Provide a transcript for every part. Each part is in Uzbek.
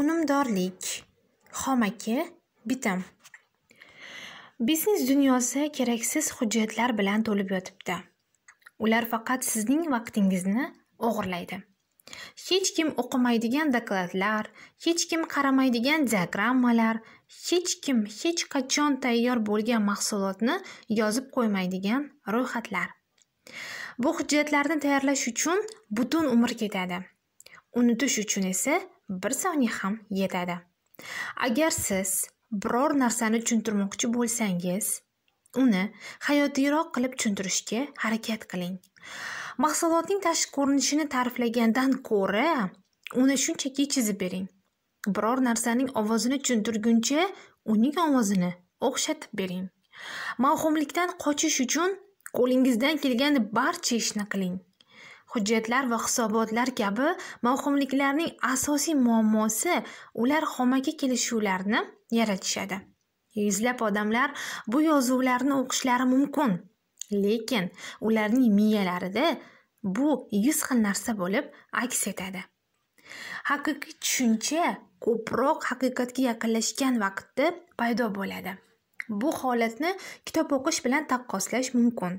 unumdorlik xomaki bitim biznes dunyosi keraksiz hujjatlar bilan to'lib yotibdi ular faqat sizning vaqtingizni o'g'irlaydi hech kim o'qimaydigan dokladlar hech kim qaramaydigan diagrammalar hech kim hech qachon tayyor bo'lgan mahsulotni yozib qo'ymaydigan ro'yxatlar bu hujjatlarni tayyorlash uchun butun umr ketadi unutish uchun esa bir soniya ham yetadi agar siz biror narsani tushuntirmoqchi bo'lsangiz uni hayotiyroq qilib tushuntirishga harakat qiling mahsulotning tashqi ko'rinishini ta'riflagandan ko'ra uni shunchaki chizib bering biror narsaning ovozini tushuntirguncha uning ovozini o'xshatib bering mavhumlikdan qochish uchun qo'lingizdan kelgan barcha ishni qiling hujjatlar va hisobotlar kabi mavhumliklarning asosiy muammosi ular xomaki kelishuvlarni yaratishadi yuzlab odamlar bu yozuvlarni o'qishlari mumkin lekin ularning miyalarida bu yuz xil narsa bo'lib aks etadi haqiqiy tushuncha ko'proq haqiqatga yaqinlashgan vaqtda paydo bo'ladi bu holatni kitob o'qish bilan taqqoslash mumkin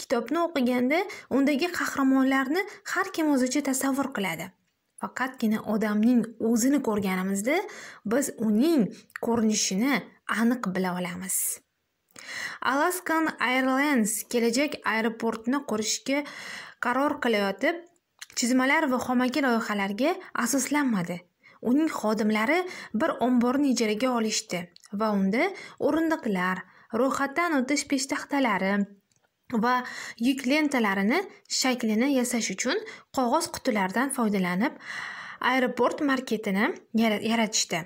kitobni o'qiganda undagi qahramonlarni har kim o'zicha tasavvur qiladi faqatgina odamning o'zini ko'rganimizda biz uning ko'rinishini aniq bila olamiz alaskan airlines kelajak aeroportini qurishga qaror qilayotib chizmalar va xomaki loyihalarga asoslanmadi uning xodimlari bir omborni ijaraga olishdi va unda o'rindiqlar ro'yxatdan o'tish peshtaxtalari va yuk lentalarini shaklini yasash uchun qog'oz qutilardan foydalanib aeroport marketini yaratishdi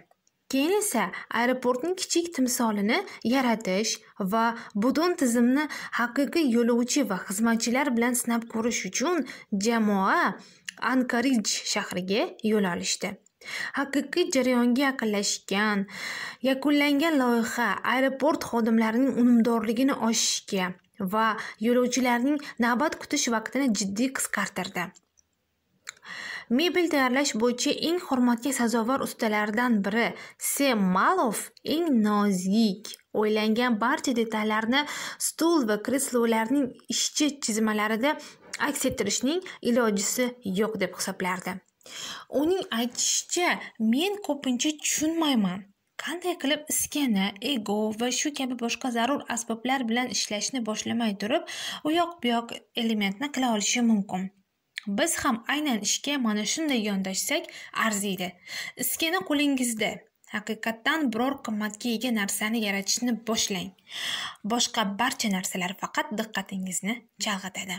keyin esa aeroportning kichik timsolini yaratish va butun tizimni haqiqiy yo'lovchi va xizmatchilar bilan sinab ko'rish uchun jamoa ankarij shahriga yo'l olishdi haqiqiy jarayonga yaqinlashgan yakunlangan loyiha aeroport xodimlarining unumdorligini oshishga va yo'lovchilarning navbat kutish vaqtini jiddiy qisqartirdi mebel tayyorlash bo'yicha eng hurmatga sazovor ustalardan biri malov eng nozik o'ylangan barcha detallarni stul va kreslolarning ishchi chizmalarida aks ettirishning ilojisi yo'q deb hisoblardi uning aytishicha men ko'pincha tushunmayman qanday qilib iskana ego va shu kabi boshqa zarur asboblar bilan ishlashni boshlamay turib u yoq bu yoq elementni qila olishi mumkin biz ham aynan ishga mana shunday yondashsak arziydi iskana qo'lingizda haqiqatdan biror qimmatga ega narsani yaratishni boshlang boshqa barcha narsalar faqat diqqatingizni chalg'itadi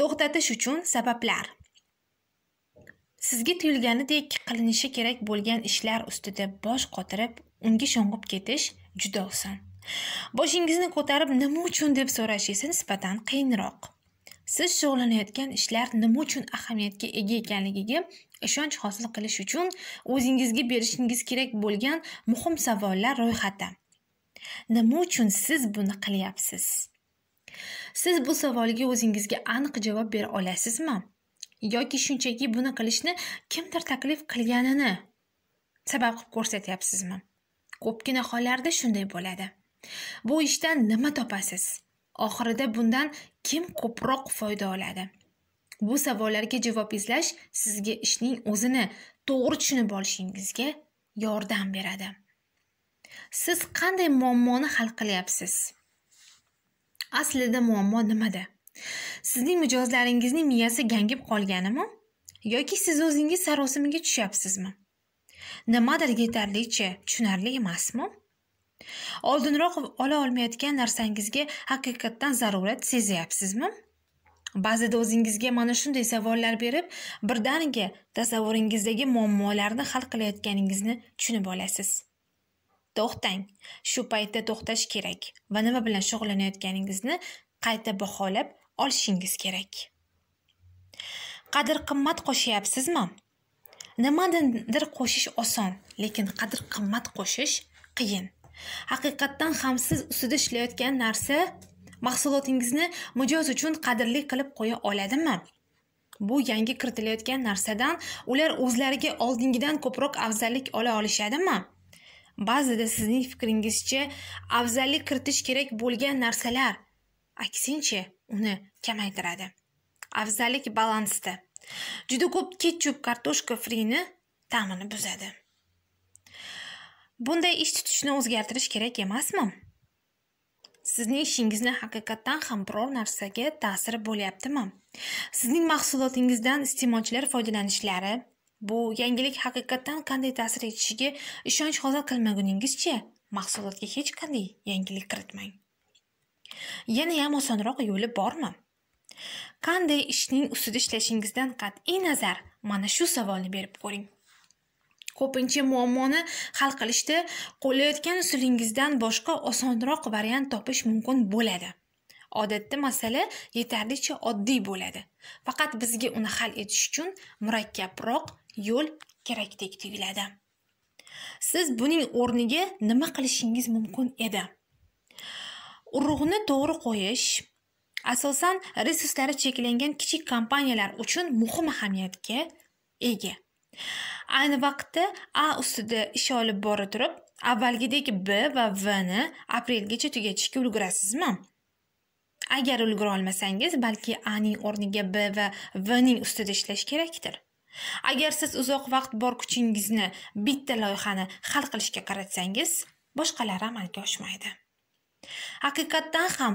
to'xtatish uchun sabablar sizga tuyulganidek qilinishi kerak bo'lgan ishlar ustida bosh qotirib unga sho'ng'ib ketish juda oson boshingizni ko'tarib nima uchun deb so'rash esa nisbatan qiyinroq siz shug'ullanayotgan ishlar nima uchun ahamiyatga ega ekanligiga ishonch hosil qilish uchun o'zingizga berishingiz kerak bo'lgan muhim savollar ro'yxati nima uchun siz buni qilyapsiz siz bu savolga o'zingizga aniq javob bera olasizmi yoki shunchaki buni qilishni kimdir taklif qilganini sabab qilib ko'rsatyapsizmi ko'pgina hollarda shunday bo'ladi bu ishdan nima topasiz oxirida bundan kim ko'proq foyda oladi bu savollarga javob izlash sizga ishning o'zini to'g'ri tushunib olishingizga yordam beradi siz qanday muammoni hal qilyapsiz aslida muammo nimada sizning mijozlaringizning miyasi gangib qolganimi yoki siz o'zingiz sarosimaga tushyapsizmi nimadir yetarlicha tushunarli emasmi oldinroq ola olmayotgan narsangizga haqiqatdan zarurat sezyapsizmi ba'zida o'zingizga mana shunday savollar berib birdaniga tasavvuringizdagi muammolarni hal qilayotganingizni tushunib olasiz to'xtang shu paytda to'xtash kerak va nima bilan shug'ullanayotganingizni qayta baholab olishingiz kerak qadr qimmat qo'shyapsizmi nimadandir qo'shish oson lekin qadr qimmat qo'shish qiyin haqiqatdan ham siz ustida ishlayotgan narsa mahsulotingizni mijoz uchun qadrli qilib qo'ya oladimi bu yangi kiritilayotgan narsadan ular o'zlariga oldingidan ko'proq afzallik ola olishadimi ba'zida sizning fikringizcha afzallik kiritish kerak bo'lgan narsalar aksincha uni kamaytiradi afzallik balansda juda ko'p ketchup kartoshka frini ta'mini buzadi bunday ish tutishni o'zgartirish kerak emasmi sizning ishingizni haqiqatdan ham biror narsaga ta'siri bo'lyaptimi sizning mahsulotingizdan iste'molchilar foydalanishlari bu yangilik haqiqatdan qanday ta'sir etishiga ishonch hosil qilmaguningizcha mahsulotga hech qanday yangilik kiritmang yanayam osonroq yo'li bormi qanday ishning ustida ishlashingizdan qat'iy nazar mana shu savolni berib ko'ring ko'pincha muammoni hal qilishda qo'llayotgan usulingizdan boshqa osonroq variant topish mumkin bo'ladi odatda masala yetarlicha oddiy bo'ladi faqat bizga uni hal etish uchun murakkabroq yo'l kerakdek tuyuladi siz buning o'rniga nima qilishingiz mumkin edi urug'ni to'g'ri qo'yish asosan resurslari cheklangan kichik kompaniyalar uchun muhim ahamiyatga ega ayni vaqtda a ustida ish olib bora turib avvalgidek b va v ni aprelgacha tugatishga ulgurasizmi agar ulgura olmasangiz balki a ning o'rniga b va v ning ustida ishlash kerakdir agar siz uzoq vaqt bor kuchingizni bitta loyihani hal qilishga qaratsangiz boshqalari amalga oshmaydi haqiqatdan ham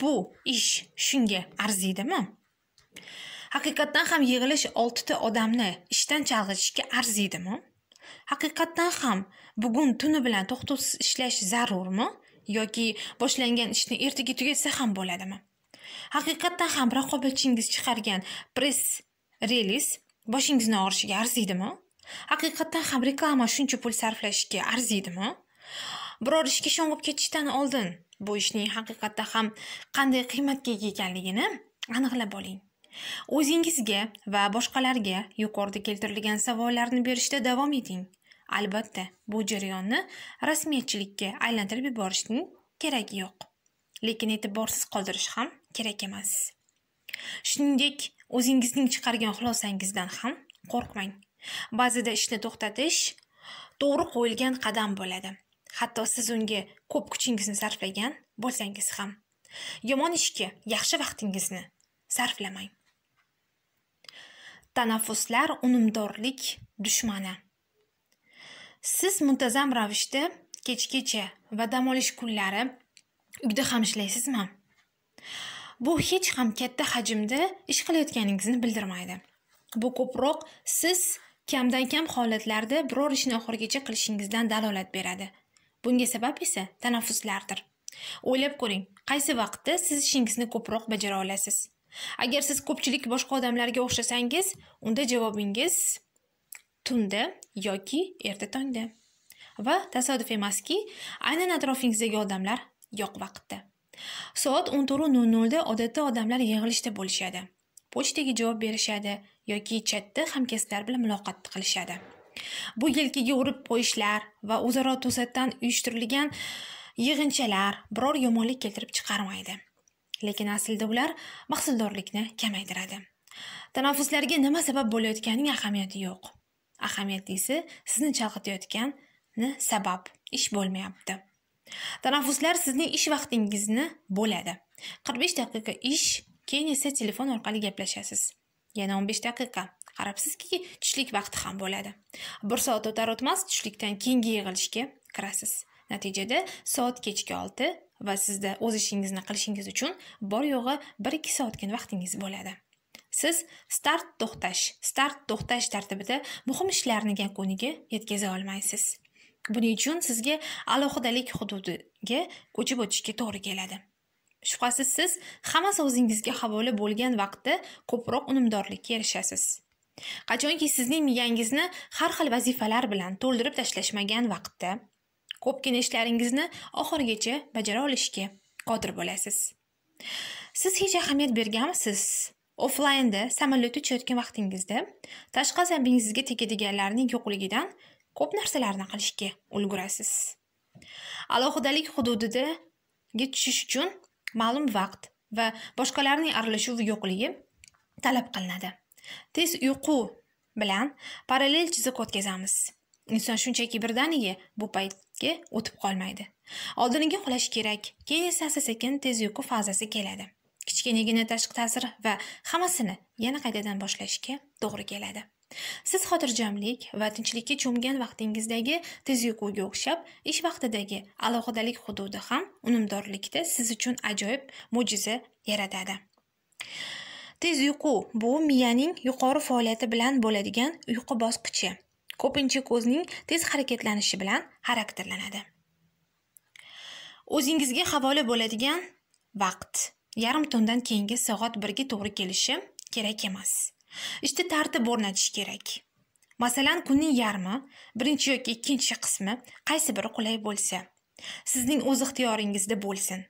bu ish shunga arziydimi haqiqatdan ham yig'ilish oltita odamni ishdan chalg'itishga arziydimi haqiqatdan ham bugun tuni bilan to'xtovsiz ishlash zarurmi yoki boshlangan ishni ertaga tugatsa ham bo'ladimi haqiqatdan ham raqobatchingiz chiqargan press reliz boshingizni og'rishiga arziydimi haqiqatdan ham reklama shuncha pul sarflashga arziydimi biror ishga sho'ng'ib ketishdan oldin bu ishning haqiqatda ham qanday qiymatga ega ekanligini aniqlab oling o'zingizga va boshqalarga yuqorida keltirilgan savollarni berishda davom eting albatta bu jarayonni rasmiyatchilikka aylantirib yuborishning keragi yo'q lekin e'tiborsiz qoldirish ham kerak emas shuningdek o'zingizning chiqargan xulosangizdan ham qo'rqmang ba'zida ishni to'xtatish to'g'ri qo'yilgan qadam bo'ladi hatto siz unga ko'p kuchingizni sarflagan bo'lsangiz ham yomon ishga yaxshi vaqtingizni sarflamang tanaffuslar unumdorlik dushmani siz muntazam ravishda kechgacha va dam olish kunlari uyda ham ishlaysizmi bu hech ham katta hajmda ish qilayotganingizni bildirmaydi bu ko'proq siz kamdan kam holatlarda biror ishni oxirigacha qilishingizdan dalolat beradi bunga sabab esa tanaffuslardir o'ylab ko'ring qaysi vaqtda siz ishingizni ko'proq bajara olasiz agar siz ko'pchilik boshqa odamlarga o'xshasangiz unda javobingiz tunda yoki erta tongda va tasodif emaski aynan atrofingizdagi odamlar yo'q vaqtda soat o'n to'rt nol nolda odatda odamlar yig'ilishda bo'lishadi pochtaga javob berishadi yoki chatda hamkasblar bilan muloqot qilishadi bu yelkaga urib qo'yishlar va o'zaro to'satdan uyushtirilgan yig'inchalar biror yomonlik keltirib chiqarmaydi lekin aslida ular mahsuldorlikni kamaytiradi tanaffuslarga nima sabab bo'layotganining ahamiyati yo'q ahamiyatlisi sizni chalg'itayotgani sabab ish bo'lmayapti tanaffuslar sizning ish vaqtingizni bo'ladi 45 daqiqa ish keyin esa telefon orqali gaplashasiz yana 15 daqiqa qarabsizki tushlik vaqti ham bo'ladi bir soat o'tar o'tmas tushlikdan keyingi yig'ilishga kirasiz natijada soat kechki olti va sizda o'z ishingizni qilishingiz uchun bor yo'g'i bir ikki soatgina vaqtingiz bo'ladi siz start to'xtash start to'xtash tartibida muhim ishlarni yakuniga yetkaza olmaysiz buning uchun sizga alohidalik hududiga ko'chib o'tishga to'g'ri keladi shubhasiz siz hammasi o'zingizga havola bo'lgan vaqtda ko'proq unumdorlikka erishasiz qachonki sizning miyangizni har xil vazifalar bilan to'ldirib tashlashmagan vaqtda ko'pgina ishlaringizni oxirigacha bajara olishga qodir bo'lasiz siz hech ahamiyat berganmisiz offlaynda samolyot uchayotgan vaqtingizda tashqi azabingizga tegadiganlarning yo'qligidan ko'p narsalarni qilishga ulgurasiz alohidalik hududidaga tushish uchun ma'lum vaqt va boshqalarning aralashuvi yo'qligi talab qilinadi tez uyqu bilan parallel chiziq o'tkazamiz inson shunchaki birdaniga bu paytga o'tib qolmaydi oldiniga uxlash kerak keyin esa asta sekin tez uyqu fazasi keladi kichkinagina tashqi ta'sir va hammasini yana qaytadan boshlashga to'g'ri keladi siz xotirjamlik va tinchlikka cho'mgan vaqtingizdagi tez uyquga o'xshab ish vaqtidagi alohidalik hududi ham unumdorlikda siz uchun ajoyib mo'jiza yaratadi tez uyqu bu miyaning yuqori faoliyati bilan bo'ladigan uyqu bosqichi ko'pincha ko'zning tez harakatlanishi bilan xarakterlanadi o'zingizga havola bo'ladigan vaqt yarim tundan keyingi soat birga to'g'ri kelishi kerak emas ishda tartib o'rnatish kerak masalan kunning yarmi birinchi yoki ikkinchi qismi qaysi biri qulay bo'lsa sizning o'z ixtiyoringizda bo'lsin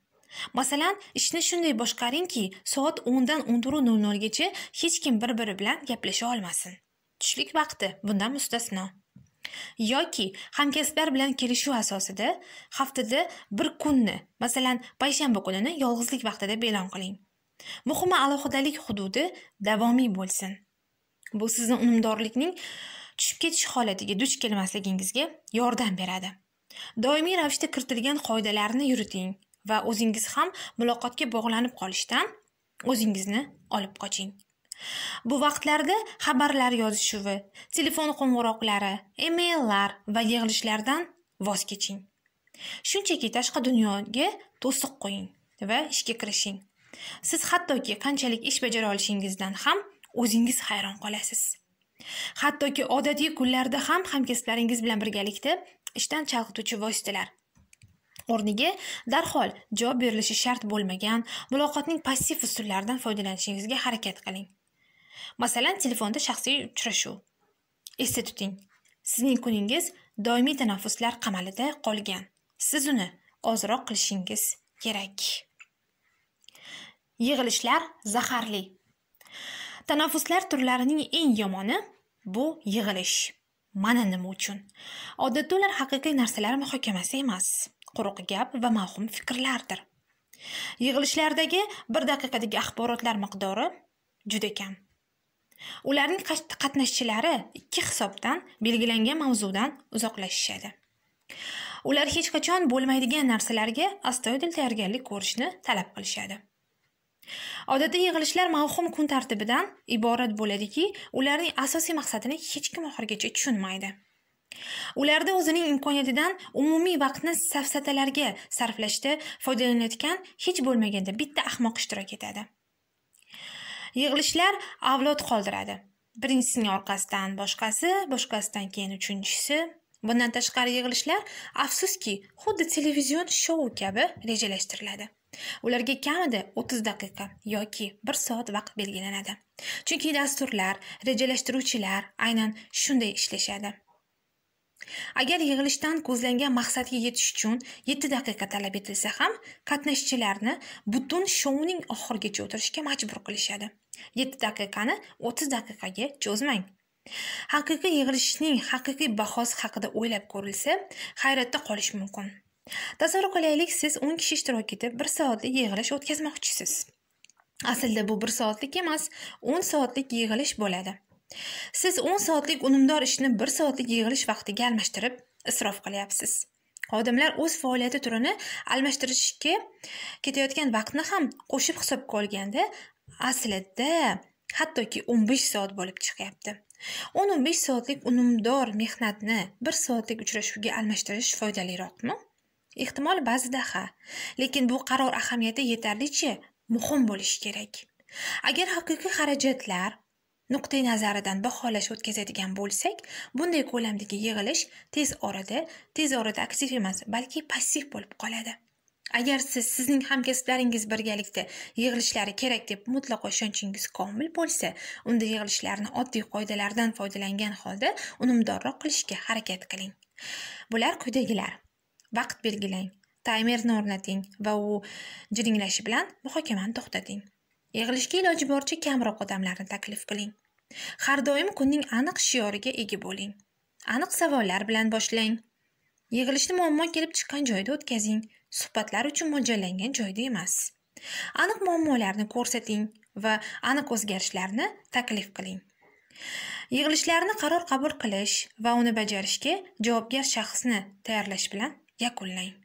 masalan ishni shunday boshqaringki soat o'ndan o'n to'rt nol nolgacha hech kim bir biri bilan gaplasha olmasin tushlik vaqti bundan mustasno yoki hamkasblar bilan kelishuv asosida haftada bir kunni masalan payshanba kunini yolg'izlik vaqtida e'lon qiling muhimi alohidalik hududi davomiy bo'lsin bu sizni unumdorlikning tushib ketish holatiga duch kelmasligingizga yordam beradi doimiy ravishda kiritilgan qoidalarni yuriting va o'zingiz ham muloqotga bog'lanib qolishdan o'zingizni olib qoching bu vaqtlarda xabarlar yozishuvi telefon qo'ng'iroqlari emaillar va yig'ilishlardan voz keching shunchaki tashqi dunyoga to'siq qo'ying va ishga kirishing siz hattoki qanchalik ish bajara olishingizdan ham o'zingiz hayron qolasiz hattoki odatiy kunlarda ham hamkasblaringiz bilan birgalikda ishdan chalg'ituvchi vositalar o'rniga darhol javob berilishi shart bo'lmagan muloqotning passiv usullaridan foydalanishingizga harakat qiling masalan telefonda shaxsiy uchrashuv esda tuting sizning kuningiz doimiy tanaffuslar qamalida qolgan siz uni ozroq qilishingiz kerak yig'ilishlar zaharli tanaffuslar turlarining eng yomoni bu yig'ilish mana nima uchun odatda ular haqiqiy narsalar muhokamasi emas quruq gap va mavhum fikrlardir yig'ilishlardagi bir daqiqadagi axborotlar miqdori juda kam ularning qatnashchilari ikki hisobdan belgilangan mavzudan uzoqlashishadi ular hech qachon bo'lmaydigan narsalarga astoydil tayyorgarlik ko'rishni talab qilishadi odatda yig'ilishlar mavhum kun tartibidan iborat bo'ladiki ularning asosiy maqsadini hech kim oxirigacha tushunmaydi ularda o'zining imkoniyatidan umumiy vaqtni safsatalarga sarflashda foydalanayotgan hech bo'lmaganda bitta ahmoq ishtirok etadi yig'ilishlar avlod qoldiradi birinchisining orqasidan boshqasi boshqasidan keyin uchinchisi bundan tashqari yig'ilishlar afsuski xuddi televizion shou kabi rejalashtiriladi ularga kamida o'ttiz daqiqa yoki bir soat vaqt belgilanadi chunki dasturlar rejalashtiruvchilar aynan shunday ishlashadi agar yig'ilishdan ko'zlangan maqsadga yetish uchun 7 daqiqa talab etilsa ham qatnashchilarni butun shouning oxirigacha o'tirishga majbur qilishadi 7 daqiqani 30 daqiqaga cho'zmang haqiqiy yig'ilishning haqiqiy bahosi haqida o'ylab ko'rilsa hayratda qolish mumkin tasavvur qilaylik siz 10 kishi ishtirok etib 1 soatlik yig'ilish o'tkazmoqchisiz aslida bu 1 soatlik emas 10 soatlik yig'ilish bo'ladi siz 10 soatlik unumdor ishni 1 soatlik yig'ilish vaqtiga almashtirib isrof qilyapsiz xodimlar o'z faoliyati turini almashtirishga ketayotgan vaqtni ham qo'shib hisobga olganda aslida hattoki 15 soat bo'lib chiqyapti 10-15 soatlik unumdor mehnatni 1 soatlik uchrashuvga almashtirish foydaliroqmi ehtimol ba'zida ha lekin bu qaror ahamiyati yetarlicha muhim bo'lishi kerak agar haqiqiy xarajatlar nuqtai nazaridan baholash o'tkazadigan bo'lsak bunday ko'lamdagi yig'ilish tez orada tez orada aktiv emas balki passiv bo'lib qoladi agar siz sizning hamkasblaringiz birgalikda yig'ilishlari kerak deb mutlaqo ishonchingiz komil bo'lsa unda yig'ilishlarni oddiy qoidalardan foydalangan holda unumdorroq qilishga harakat qiling bular quyidagilar vaqt belgilang taymerni o'rnating va u jiringlashi bilan muhokamani to'xtating yig'ilishga iloji boricha kamroq odamlarni taklif qiling har doim kunning aniq shioriga ega bo'ling aniq savollar bilan boshlang yig'ilishni muammo kelib chiqqan joyda o'tkazing suhbatlar uchun mo'ljallangan joyda emas aniq muammolarni ko'rsating va aniq o'zgarishlarni taklif qiling yig'ilishlarni qaror qabul qilish va uni bajarishga javobgar shaxsni tayyorlash bilan yakunlang